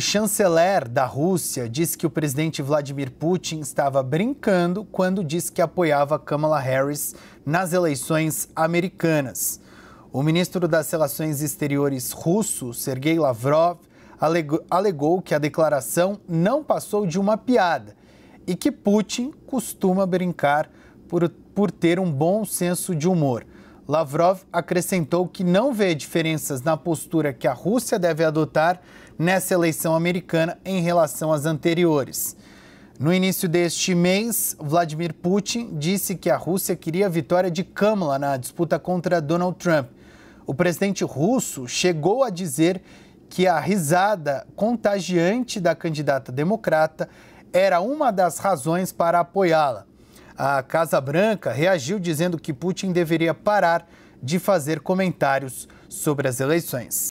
O chanceler da Rússia disse que o presidente Vladimir Putin estava brincando quando disse que apoiava Kamala Harris nas eleições americanas. O ministro das Relações Exteriores russo, Sergei Lavrov, alegou que a declaração não passou de uma piada e que Putin costuma brincar por, por ter um bom senso de humor. Lavrov acrescentou que não vê diferenças na postura que a Rússia deve adotar nessa eleição americana em relação às anteriores. No início deste mês, Vladimir Putin disse que a Rússia queria a vitória de Kamala na disputa contra Donald Trump. O presidente russo chegou a dizer que a risada contagiante da candidata democrata era uma das razões para apoiá-la. A Casa Branca reagiu dizendo que Putin deveria parar de fazer comentários sobre as eleições.